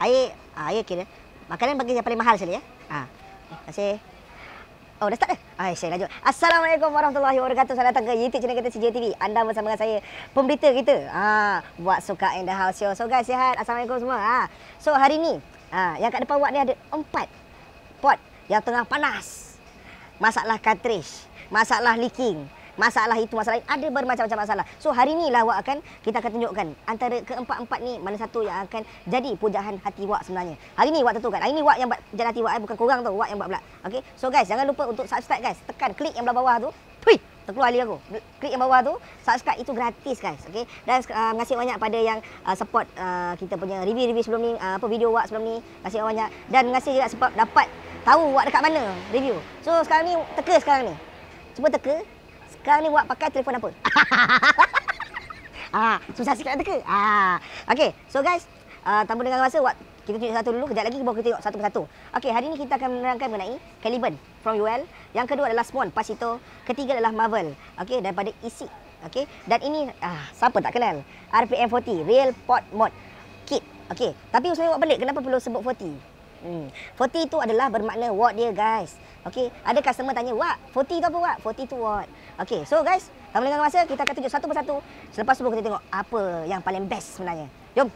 Air, ah, air kira. Eh. Makanan bagi yang paling mahal sekali ya. Ah. Terima kasih. Oh, dah start dah? Ay, ah, saya lanjut. Assalamualaikum warahmatullahi wabarakatuh. Selamat datang ke YouTube channel kita CJTV. Anda bersama dengan saya, pemberita kita. Ah, buat suka in the house. Yo. So, guys, sihat. Assalamualaikum semua. Ah. So, hari ni, ah, yang kat depan Wak ni ada empat pot yang tengah panas. Masaklah cartridge. Masaklah leaking masalah itu masalah ini. ada bermacam-macam masalah so hari ni lah wak akan kita akan tunjukkan antara keempat-empat ni mana satu yang akan jadi pujahan hati wak sebenarnya hari ni wak tentukan hari ni wak yang buat pujaan hati wak eh. bukan korang tu wak yang buat pula okey so guys jangan lupa untuk subscribe guys tekan klik yang belah bawah tu Hui, terkeluar ahli aku. Klik yang bawah tu, subscribe itu gratis guys. Okay? Dan uh, terima kasih banyak pada yang uh, support uh, kita punya review-review sebelum ni. Uh, apa video awak sebelum ni. Terima kasih banyak. Dan terima kasih juga sebab dapat tahu wak dekat mana review. So sekarang ni, teka sekarang ni. Cuba teka. Sekarang ni buat pakai telefon apa? ah, susah sikit nak teka. Ah. Okey, so guys, uh, tanpa dengar masa buat kita tunjuk satu dulu, kejap lagi baru kita tengok satu persatu. Okey, hari ini kita akan menerangkan mengenai Caliban from UL. Yang kedua adalah Spawn, pas itu. Ketiga adalah Marvel. Okey, daripada EC. Okey, dan ini ah, siapa tak kenal? RPM40, Real Port Mod Kit. Okey, tapi usulnya awak pelik, kenapa perlu sebut 40? Hmm. 40 tu adalah bermakna what dia guys. Okey, ada customer tanya, "What? 40 tu apa, what? 40 tu what?" Okey, so guys, kalau dengan masa kita akan tunjuk satu persatu. Selepas tu kita tengok apa yang paling best sebenarnya. Jom.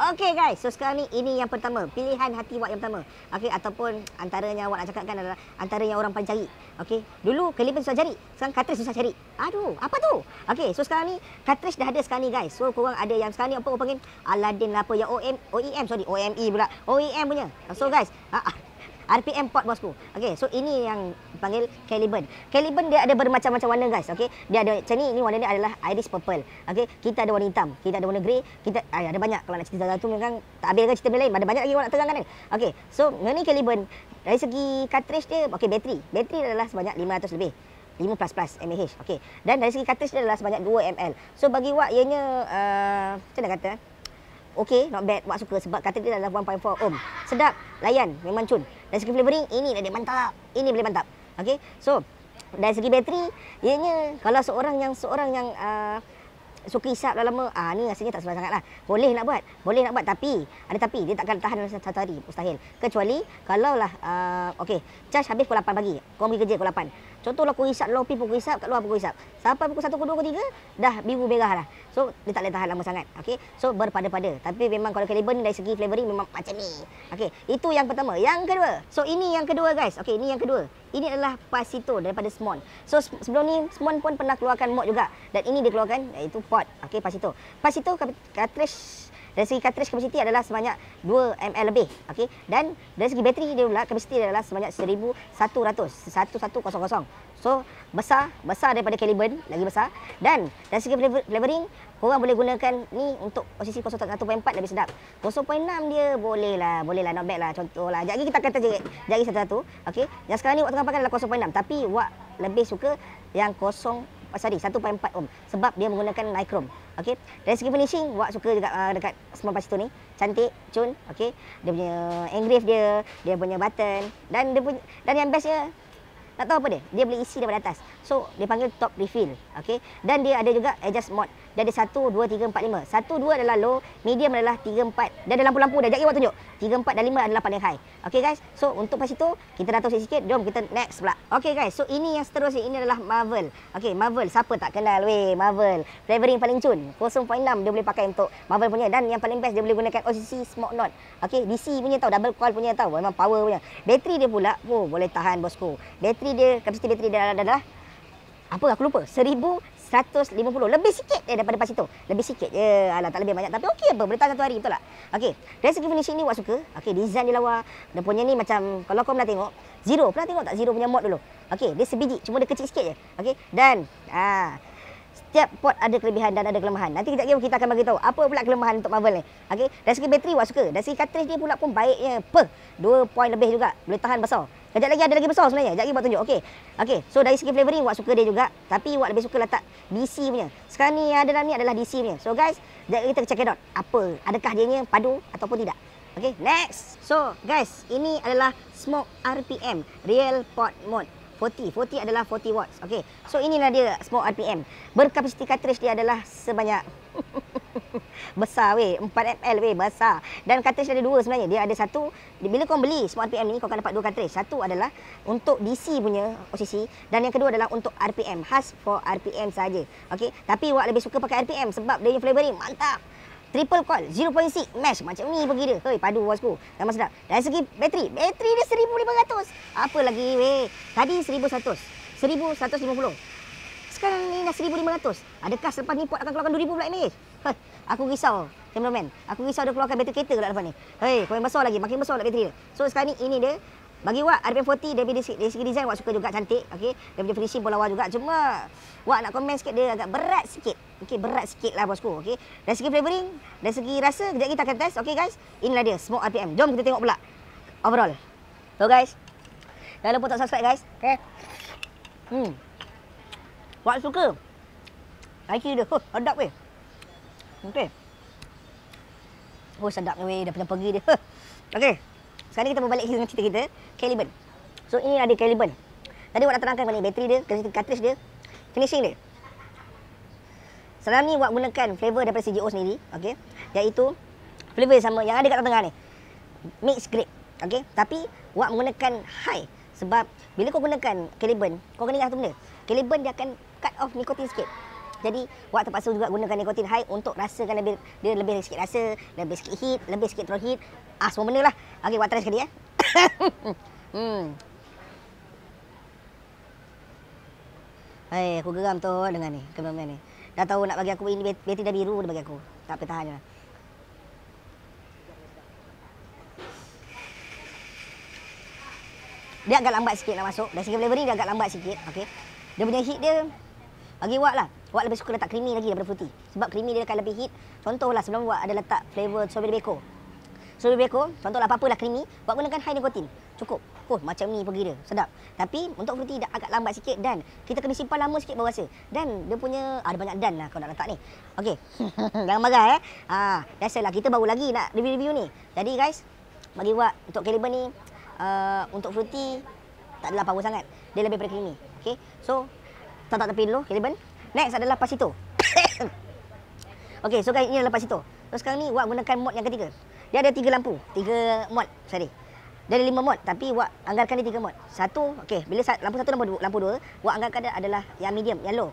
Okey guys, so sekarang ni ini yang pertama, pilihan hati awak yang pertama. Okey ataupun antaranya awak nak cakapkan adalah antara yang orang pencari, cari. Okey. Dulu kelipan susah cari, sekarang katres susah cari. Aduh, apa tu? Okey, so sekarang ni katres dah ada sekarang ni guys. So korang ada yang sekarang ni apa orang panggil Aladdin lah apa yang OEM OEM sorry, OME pula. OEM punya. So e guys, yeah. Ah, RPM port bosku. Okey, so ini yang panggil Caliban. Caliban dia ada bermacam-macam warna guys. Okey. Dia ada macam ni, ni warna dia adalah iris purple. Okey. Kita ada warna hitam, kita ada warna grey, kita ay, ada banyak kalau nak cerita satu memang kan, tak habis kan cerita lain. Ada banyak lagi orang nak terangkan ni. Kan? Okey. So, ni Caliban dari segi cartridge dia, okey bateri. Bateri dia adalah sebanyak 500 lebih. 5 plus plus mAh. Okey. Dan dari segi cartridge dia adalah sebanyak 2 ml. So bagi Wak ianya uh, macam mana kata? okay? not bad. Wak suka sebab kata dia adalah 1.4 ohm. Sedap, layan, memang cun. Dari segi flavoring, ini dia mantap. Ini boleh mantap. Okay, So dari segi bateri, ianya kalau seorang yang seorang yang uh, suka hisap dah lama, ah ni rasanya tak sesuai sangatlah. Boleh nak buat. Boleh nak buat tapi ada tapi dia takkan tahan satu hari, mustahil. Kecuali kalaulah uh, okey, charge habis pukul 8 pagi. Kau pergi kerja pukul 8. Contohlah pukul isap, dalam pukul isap, kat luar pukul isap. Sampai pukul 1, pukul 2, pukul 3, dah biru merah dah. So, dia tak boleh tahan lama sangat. Okay? So, berpada-pada. Tapi memang kalau kaliber ni dari segi flavoring memang macam ni. Okay, itu yang pertama. Yang kedua. So, ini yang kedua guys. Okay, ini yang kedua. Ini adalah Pasito daripada Smon. So, sebelum ni Smon pun pernah keluarkan mod juga. Dan ini dia keluarkan, iaitu pot. Okay, Pasito. Pasito, cartridge dari segi cartridge capacity adalah sebanyak 2 ml lebih. Okey. Dan dari segi bateri dia pula capacity dia adalah sebanyak 1100 1100. So besar, besar daripada kaliber lagi besar. Dan dari segi flavoring, korang boleh gunakan ni untuk OCC 0.4 lebih sedap. 0.6 dia boleh lah, boleh lah not bad lah contohlah. Jagi kita kata jerit, jagi satu-satu. Okey. Yang sekarang ni waktu kau pakai adalah 0.6 tapi wak lebih suka yang 0 Oh, sorry, 1.4 ohm. Sebab dia menggunakan nichrome okey dari segi finishing buat suka juga uh, dekat ah, semua pastu ni cantik cun okey dia punya engrave dia dia punya button dan dia punya, dan yang bestnya tak tahu apa dia. Dia boleh isi daripada atas. So, dia panggil top refill. Okay. Dan dia ada juga adjust mode. Dia ada 1, 2, 3, 4, 5. 1, 2 adalah low. Medium adalah 3, 4. Dia ada lampu-lampu. Dah jatuh awak tunjuk. 3, 4 dan 5 adalah paling high. Okay guys. So, untuk pas itu, kita dah tahu sikit-sikit. Jom kita next pula. Okay guys. So, ini yang seterusnya. Ini adalah Marvel. Okay, Marvel. Siapa tak kenal? Weh, Marvel. Flavoring paling cun. 0.6 dia boleh pakai untuk Marvel punya. Dan yang paling best, dia boleh gunakan OCC Smoke Note. Okay, DC punya tau. Double coil punya tau. Memang power punya. Bateri dia pula, oh, boleh tahan bosku. Bateri kapasiti dia, kapasiti bateri dia adalah, adalah apa aku lupa 1150 lebih sikit eh, daripada pas itu lebih sikit je alah tak lebih banyak tapi okey apa boleh tahan satu hari betul tak okey dari segi finishing ni buat suka okey design dia lawa dan punya ni macam kalau kau pernah tengok zero pernah tengok tak zero punya mod dulu okey dia sebiji cuma dia kecil sikit je okey dan ah setiap port ada kelebihan dan ada kelemahan nanti kita kita akan bagi tahu apa pula kelemahan untuk Marvel ni okey dari segi bateri buat suka dari segi cartridge dia pula pun baiknya per 2 point lebih juga boleh tahan besar Kejap lagi ada lagi besar sebenarnya. Kejap lagi buat tunjuk. Okey. Okey. So dari segi flavouring buat suka dia juga. Tapi buat lebih suka letak DC punya. Sekarang ni yang ada dalam ni adalah DC punya. So guys, jap kita check it out. Apa? Adakah dia ni padu ataupun tidak? Okey, next. So guys, ini adalah smoke RPM real pot mode. 40. 40 adalah 40 watts. Okey. So inilah dia smoke RPM. Berkapasiti cartridge dia adalah sebanyak besar weh 4ml weh besar dan cartridge ada dua sebenarnya dia ada satu bila kau beli semua RPM ni kau akan dapat dua cartridge satu adalah untuk DC punya OCC dan yang kedua adalah untuk RPM khas for RPM saja Okay. tapi awak lebih suka pakai RPM sebab dia punya flavor mantap Triple coil, 0.6, mesh macam ni pergi dia. Hei, padu bosku. Sama sedap. Dari segi bateri, bateri dia 1,500. Apa lagi, weh? Tadi 1,100. 1,150 sekarang ni dah RM1,500. Adakah selepas ni Port akan keluarkan RM2,000 pula ni? Hei, aku risau. Cameraman, aku risau dia keluarkan bateri kereta ke depan ni. Hei, kau yang besar lagi. Makin besar lah bateri dia. So sekarang ni ini dia. Bagi Wak, RPM40 dari, dari segi design Wak suka juga cantik. Okay? Dari segi finishing pun lawa juga. Cuma Wak nak komen sikit dia agak berat sikit. Okay, berat sikit lah bosku. Okay? Dari segi flavoring, dari segi rasa, kejap kita akan test. Okay guys, inilah dia. Smoke RPM. Jom kita tengok pula. Overall. So guys, jangan lupa tak subscribe guys. Okay. Hmm. Wak suka. Laki dia. Huh, sedap weh. Okey. Oh, sedapnya weh. Dah pernah pergi dia. Huh. Okey. Sekarang kita berbalik dengan cerita kita. Caliban. So, ini ada Caliban. Tadi Wak dah terangkan balik bateri dia. Kena cartridge dia. Finishing dia. Selama ni Wak gunakan flavor daripada CGO sendiri. Okey. Iaitu flavor yang sama yang ada kat tengah ni. Mix grape. Okey. Tapi Wak menggunakan high. Sebab bila kau gunakan Caliban, kau kena ingat satu benda. Caliban dia akan cut off nikotin sikit. Jadi, awak terpaksa juga gunakan nikotin high untuk rasakan lebih, dia lebih sikit rasa, lebih sikit heat, lebih sikit throat heat. Ah, semua benda lah. Okey, awak try sekali ya. hmm. Hei, eh, aku geram tu dengan ni. Kena ni. Dah tahu nak bagi aku ini, beti dah biru dia bagi aku. Tak payah tahan je lah. dia agak lambat sikit nak masuk. Dari segi flavouring dia agak lambat sikit. Okay. Dia punya heat dia, bagi Wak lah. Wak lebih suka letak creamy lagi daripada fruity. Sebab creamy dia akan lebih heat. lah sebelum Wak ada letak flavour strawberry bacon. Strawberry bacon, contohlah apa-apa lah creamy. Wak gunakan high nicotine. Cukup. Oh, macam ni pergi dia. Sedap. Tapi untuk fruity dia agak lambat sikit dan kita kena simpan lama sikit baru Dan dia punya, ah, ada banyak dan lah kau nak letak ni. Okay. Jangan marah eh. Ah, biasalah kita baru lagi nak review-review ni. Jadi guys, bagi Wak untuk kaliber ni, uh, untuk fruity tak adalah power sangat. Dia lebih pada creamy. Okay. So, tak tak tepi dulu. Caliban. Next adalah pasito. okay, so kan ini adalah pasito. So, sekarang ni Wak gunakan mod yang ketiga. Dia ada tiga lampu. Tiga mod. Sorry. Dia ada lima mod. Tapi Wak anggarkan dia tiga mod. Satu, okay. Bila sa- lampu satu, lampu dua, lampu dua. Wak anggarkan dia adalah yang medium, yang low.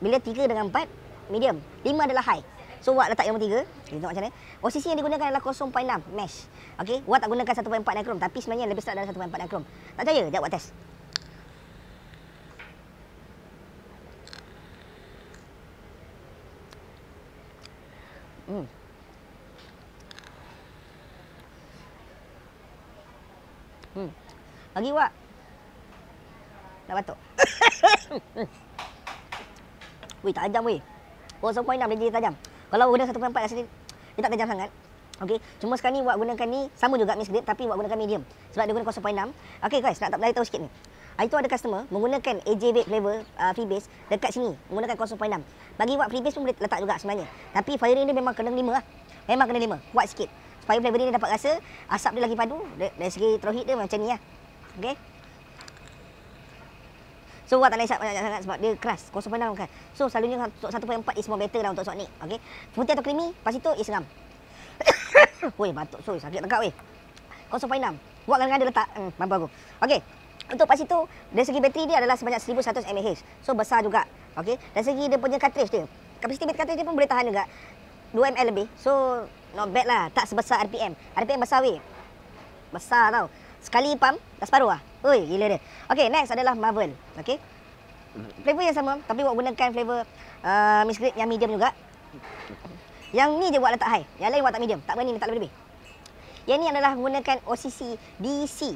Bila tiga dengan empat, medium. Lima adalah high. So Wak letak yang tiga. Okay, tengok macam ni. Posisi yang digunakan adalah 0.6 mesh. Okay, Wak tak gunakan 1.4 nikrom tapi sebenarnya lebih serak dalam 1.4 nikrom. Tak percaya? Jap buat test. Hmm. Hmm. Lagi Wak. Nak batuk. Hmm. Wih, tajam weh. 0.6 dia tajam. Kalau guna satu perempat rasa dia, dia tak kejam sangat. Okey, cuma sekarang ni buat gunakan ni sama juga mix grade tapi buat gunakan medium. Sebab dia guna 0.6. Okey guys, nak tak tahu sikit ni. Hari ah, tu ada customer menggunakan AJ Vape flavor uh, free base dekat sini menggunakan 0.6. Bagi buat free base pun boleh letak juga sebenarnya. Tapi firing dia memang kena lima, lah. Memang kena lima Kuat sikit. Supaya flavor dia dapat rasa asap dia lagi padu dari segi hit dia macam ni lah. Okey. So orang tak boleh isap banyak sangat sebab dia keras, kosong pandang kan. So selalunya 1.4 is more better lah untuk sok ni. Okay. Putih atau creamy, Pas itu is ram. Woi, batuk. So, sakit tengkap weh. Kosong pandang. Buat kadang dia letak. Hmm, mampu aku. Okay. Untuk pas itu, dari segi bateri dia adalah sebanyak 1100 mAh. So besar juga. Okay. Dari segi dia punya cartridge dia. Kapasiti bateri cartridge dia pun boleh tahan juga. 2 ml lebih. So, not bad lah. Tak sebesar RPM. RPM besar weh. Besar tau. Sekali pam dah separuh lah. Ui, gila dia. Okay, next adalah Marvel. Okay. Flavor yang sama tapi buat gunakan flavor uh, Miss Grape yang medium juga. Yang ni je buat letak high. Yang lain buat tak medium. Tak berani letak lebih-lebih. Yang ni adalah gunakan OCC DC. E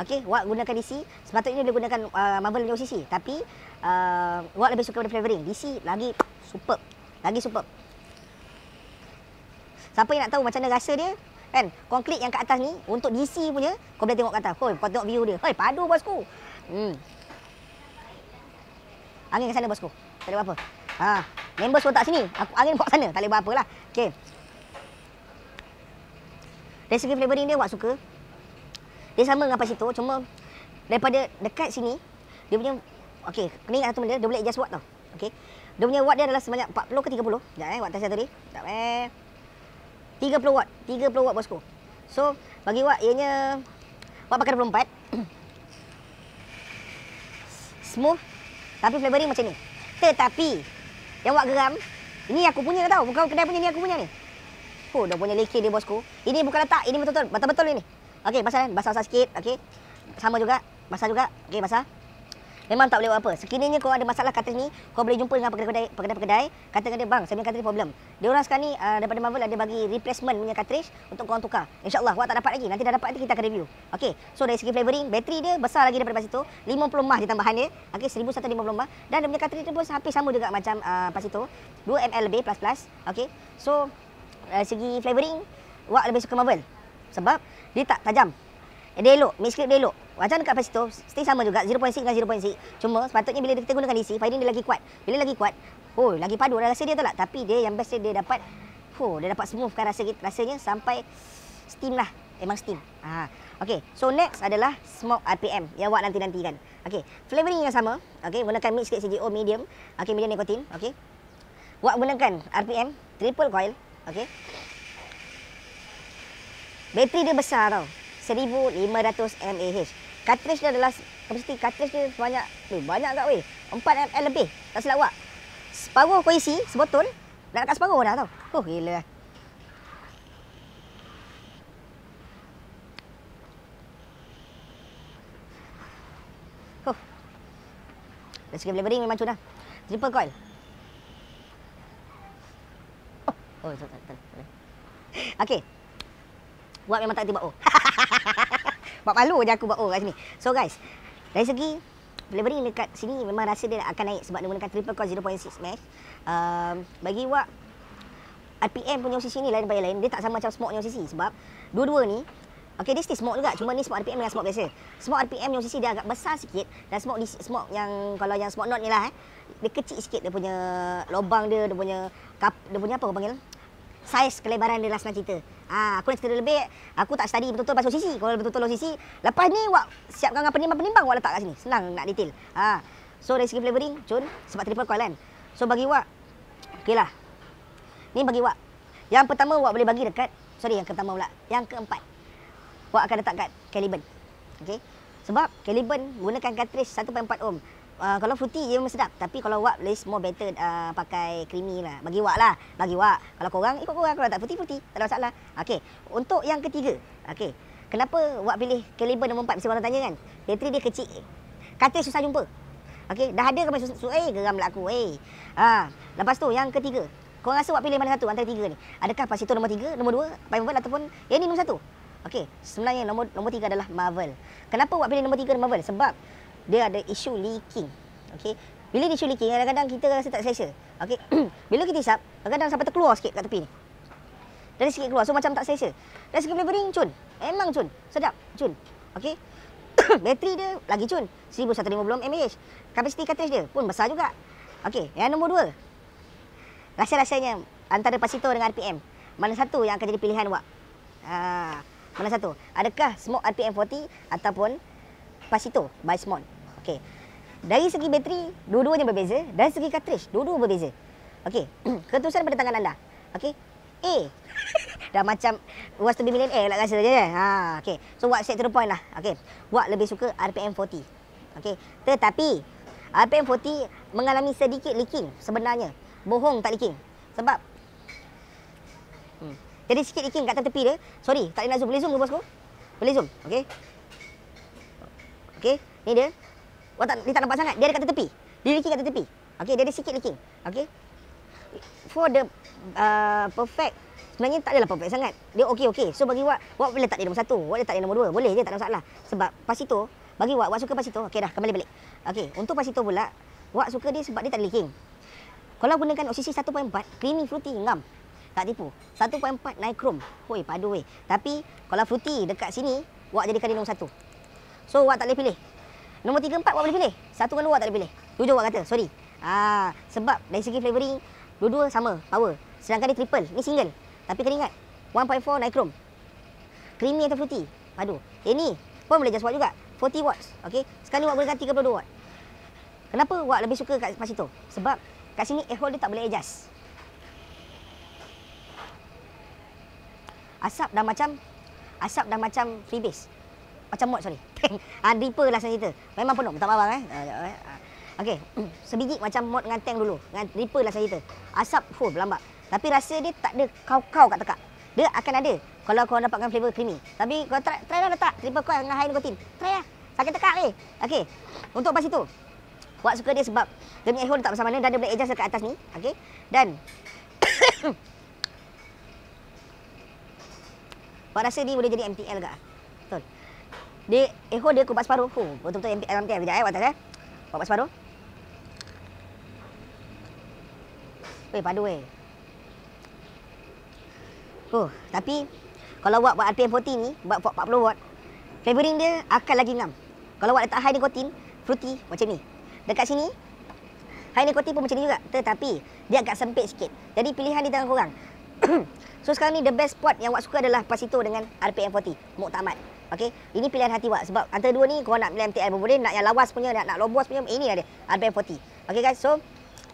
okay, Wak gunakan DC. E Sepatutnya dia gunakan uh, Marvel punya OCC. Tapi, uh, Wak lebih suka pada flavoring. DC e lagi superb. Lagi superb. Siapa yang nak tahu macam mana rasa dia, kan konkrit yang kat atas ni untuk DC punya kau boleh tengok kat atas hoi kau tengok view dia hoi padu bosku hmm angin ke sana bosku tak ada apa, ha member suruh tak sini aku angin bawa sana tak ada apa-apa lah okay. dari segi flavoring dia buat suka dia sama dengan pasito cuma daripada dekat sini dia punya okey kena ingat satu benda dia boleh adjust watt tau okey dia punya watt dia adalah sebanyak 40 ke 30 jap eh watt test tadi Tak eh 30 watt 30 watt bosku so bagi wak ianya wak pakai 24 smooth tapi flavoring macam ni tetapi yang wak geram ini aku punya tau bukan kedai punya ni aku punya ni oh dah punya leke dia bosku ini bukan letak ini betul-betul betul-betul ini Okay, basah kan basah-basah sikit Okay, sama juga basah juga Okay, basah Memang tak boleh buat apa. Sekiranya kau ada masalah kata ni, kau boleh jumpa dengan kedai-kedai, kedai-kedai, kata dengan dia bang, saya punya cartridge problem. Dia orang sekarang ni uh, daripada Marvel ada bagi replacement punya cartridge untuk kau orang tukar. Insya-Allah kau tak dapat lagi. Nanti dah dapat nanti kita akan review. Okey. So dari segi flavoring, bateri dia besar lagi daripada Pasito. 50 mah dia tambahan dia. Okey, 1150 mah. Dan dia punya cartridge dia pun hampir sama juga macam uh, ah, Pasito. 2 ml lebih plus-plus. Okey. So dari segi flavoring, Wak lebih suka Marvel. Sebab dia tak tajam Eh, dia elok, mix script dia elok. Macam dekat pasitor, stay sama juga 0.6 dengan 0.6. Cuma sepatutnya bila kita gunakan DC, firing dia lagi kuat. Bila lagi kuat, oh lagi padu rasa dia tu lah. Tapi dia yang best dia dapat, oh dia dapat smooth kan rasa kita. Rasanya sampai steam lah. Emang steam. Ah, Okay, so next adalah smoke RPM yang awak nanti nantikan. Okay, flavoring yang sama. Okay, gunakan mix sikit CGO oh, medium. Okay, medium nicotine. Okay. Awak gunakan RPM, triple coil. Okay. Bateri dia besar tau. 1500 mAh. Cartridge dia adalah kapasiti cartridge dia sebanyak eh, banyak tak weh. 4 ml lebih. Tak silap awak. Separuh kau isi sebotol nak dekat separuh dah tau. Oh gila. Dari segi flavoring memang cunah. Triple coil. Oh, oh tak, Okay buat memang tak tiba oh. buat malu je aku buat oh kat sini. So guys, dari segi delivery dekat sini memang rasa dia akan naik sebab dia menggunakan triple coil 0.6 mesh. Um, bagi Wak, RPM punya OCC ni lain daripada lain. Dia tak sama macam smoke punya OCC sebab dua-dua ni Okay, this is smoke juga. Cuma ni smoke RPM dengan smoke biasa. Smoke RPM yang sisi dia agak besar sikit. Dan smoke, smoke yang, kalau yang smoke note ni lah eh. Dia kecil sikit dia punya lubang dia, dia punya, kap, dia punya apa kau panggil? saiz kelebaran dia senang cerita. Ha, ah, aku nak cerita lebih, aku tak study betul-betul pasal sisi. Kalau betul-betul sisi, lepas ni awak siapkan dengan penimbang-penimbang awak letak kat sini. Senang nak detail. Ha. So dari segi flavouring, cun, sebab triple coil kan. So bagi awak, okey lah. Ni bagi awak. Yang pertama awak boleh bagi dekat, sorry yang pertama pula. Yang keempat, awak akan letak kat Caliban. Okey. Sebab Caliban gunakan cartridge 1.4 ohm uh, kalau fruity dia ya memang sedap tapi kalau wak less more better uh, pakai creamy lah bagi wak lah bagi wak kalau korang ikut korang kalau tak fruity fruity tak ada masalah okey untuk yang ketiga okey kenapa wak pilih kaliber nombor 4 mesti orang tanya kan bateri dia kecil katil susah jumpa okey dah ada kemas susu eh geram lah aku eh ha lepas tu yang ketiga kau rasa wak pilih mana satu antara tiga ni adakah pasito nombor 3 nombor 2 pivot ataupun yang ni nombor 1 Okey, sebenarnya nombor nombor tiga adalah Marvel. Kenapa awak pilih nombor tiga Marvel? Sebab dia ada isu leaking. Okey. Bila dia isu leaking, kadang-kadang kita rasa tak selesa. Okey. Bila kita hisap, kadang-kadang sampai terkeluar sikit kat tepi ni. Dari sikit keluar. So macam tak selesa. Dari segi flavoring, cun. emang cun. Sedap. Cun. Okey. Bateri dia lagi cun. 1150 mAh. Kapasiti cartridge dia pun besar juga. Okey. Yang nombor dua. Rasa-rasanya antara pasito dengan RPM. Mana satu yang akan jadi pilihan awak? Ha, mana satu? Adakah smoke RPM 40 ataupun pasito by smoke? Okey. Dari segi bateri, dua-duanya berbeza. Dari segi cartridge, dua-dua berbeza. Okey. Keputusan pada tangan anda. Okey. A. Dah macam was to be million millionaire lah rasa je. Kan? Ha, okey. So buat set to the point lah. Okey. buat lebih suka RPM 40. Okey. Tetapi RPM 40 mengalami sedikit leaking sebenarnya. Bohong tak leaking. Sebab Hmm. Jadi sikit leaking kat tepi dia. Sorry, tak boleh nak zoom. Boleh zoom ke bosku? Boleh zoom. Okey. Okey. Ni dia. Kau tak ni tak nampak sangat. Dia dekat tepi. Dia licking kat tepi. Okey, dia ada sikit licking. Okey. For the uh, perfect Sebenarnya tak adalah perfect sangat. Dia okey okey. So bagi Wak, Wak boleh tak dia nombor satu. Wak tak dia nombor dua. Boleh je, tak ada masalah. Sebab pasito, bagi Wak, Wak suka pasito. Okey dah, kembali balik. Okey, untuk pasito pula, Wak suka dia sebab dia tak ada leaking. Kalau gunakan OCC 1.4, creamy, fruity, ngam. Tak tipu. 1.4 naik chrome. Hoi, padu weh. Tapi, kalau fruity dekat sini, Wak jadikan dia nombor satu. So, Wak tak boleh pilih. Nombor tiga empat, awak boleh pilih. Satu dengan dua tak boleh pilih. Tujuh awak kata, sorry. Ah, sebab dari segi flavouring, dua-dua sama power. Sedangkan dia triple, ni single. Tapi kena ingat 1.4 nitrom. Creamy atau fruity? Padu. Yang eh, ni pun boleh just watt juga. 40 watts. okay. Okey. Sekali awak berikan 32 watt. Kenapa awak lebih suka kat pasito? Sebab kat sini air hole dia tak boleh adjust. Asap dah macam asap dah macam freebase. Macam mod sorry ha, deeper lah saya cerita. Memang penuh. Minta maaf eh. Ah, eh. Ah. Okey. Sebiji macam mod dengan tank dulu. Dengan deeper lah saya cerita. Asap full berlambat. Tapi rasa dia tak ada kau-kau kat tekak. Dia akan ada. Kalau kau dapatkan flavor creamy. Tapi kau try, try lah letak. Triple coil dengan high nicotine. Try lah. Sakit tekak ni. Eh. Okey. Untuk pas itu. Buat suka dia sebab dia punya tak bersama mana. Dan dia boleh adjust dekat atas ni. Okay. Dan. Buat rasa ni boleh jadi MTL ke? Dia eh dia kubat separuh. Oh, betul-betul MP MP kejap eh, watak eh. Kubat separuh. Weh, padu weh. Oh, tapi kalau buat buat RPM 40 ni, buat 40 watt, flavoring dia akan lagi ngam. Kalau buat letak high nicotine, fruity macam ni. Dekat sini, high nicotine pun macam ni juga. Tetapi, dia agak sempit sikit. Jadi, pilihan di tangan korang. so, sekarang ni, the best spot yang awak suka adalah Pasito dengan RPM 40. Muk tamat. Okey, ini pilihan hati Wak sebab antara dua ni kau nak pilih MTL pun boleh, nak yang lawas punya, nak nak low boss punya, inilah dia. Advan 40. Okey guys, so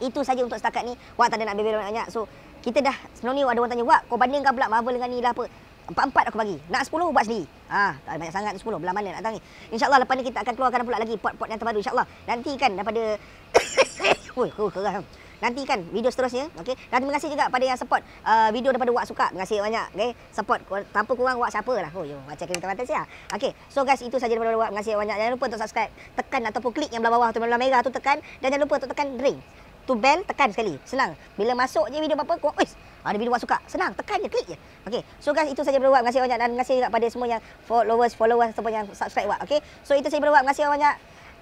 itu saja untuk setakat ni. Wak tak ada nak bebel banyak. So kita dah sebelum ni ada orang tanya, "Wak, kau bandingkan pula Marvel dengan ni lah apa?" Empat-empat aku bagi. Nak sepuluh buat sendiri. Ah, tak banyak sangat tu sepuluh. Belah mana nak tangi. InsyaAllah lepas ni kita akan keluarkan pula lagi pot-pot yang terbaru. InsyaAllah. Nanti kan daripada... Ui, keras. Nanti kan video seterusnya okey dan terima kasih juga pada yang support uh, video daripada Wak Suka terima kasih banyak okey support tanpa kurang Wak lah. oh yo macam kita mata sia ya. okey so guys itu saja daripada Wak terima kasih banyak jangan lupa untuk subscribe tekan ataupun klik yang belah bawah tu belah merah tu tekan dan jangan lupa untuk tekan ring tu bell tekan sekali senang bila masuk je video apa-apa kau oi ada video Wak Suka senang tekan je klik je okey so guys itu saja daripada Wak terima kasih banyak dan terima kasih juga pada semua yang followers followers ataupun yang subscribe Wak okey so itu saja daripada Wak terima kasih banyak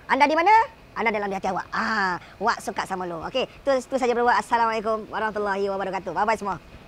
anda di mana? Anda dalam di hati awak. Ah, awak suka sama lo. Okey, tu tu saja berdua. Assalamualaikum warahmatullahi wabarakatuh. Bye bye semua.